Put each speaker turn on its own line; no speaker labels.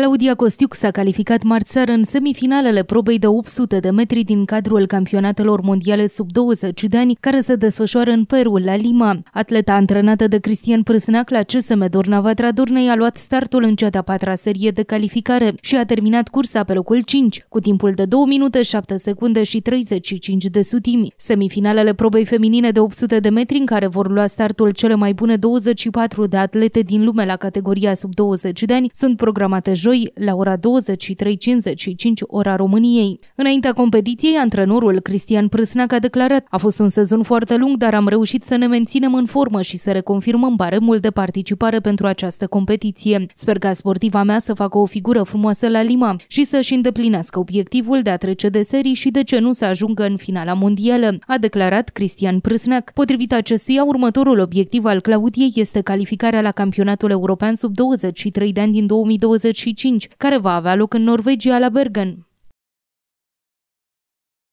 Claudia Costiuc s-a calificat marțar în semifinalele probei de 800 de metri din cadrul campionatelor mondiale sub 20 de ani, care se desfășoară în Peru, la Lima. Atleta antrenată de Cristian Prâsnac la CSM Dornavatra Dornei a luat startul în cea de-a patra serie de calificare și a terminat cursa pe locul 5, cu timpul de 2 minute, 7 secunde și 35 de sutimi. Semifinalele probei feminine de 800 de metri, în care vor lua startul cele mai bune 24 de atlete din lume la categoria sub 20 de ani, sunt programate joi la ora 23.55 ora României. Înaintea competiției, antrenorul Cristian Prâsnac a declarat A fost un sezon foarte lung, dar am reușit să ne menținem în formă și să reconfirmăm baremul de participare pentru această competiție. Sper ca sportiva mea să facă o figură frumoasă la Lima și să-și îndeplinească obiectivul de a trece de serii și de ce nu să ajungă în finala mondială, a declarat Cristian Prâsnac. Potrivit acestuia, următorul obiectiv al Claudiei este calificarea la campionatul european sub 23 de ani din 2020 25, care va avea loc în Norvegia la Bergen.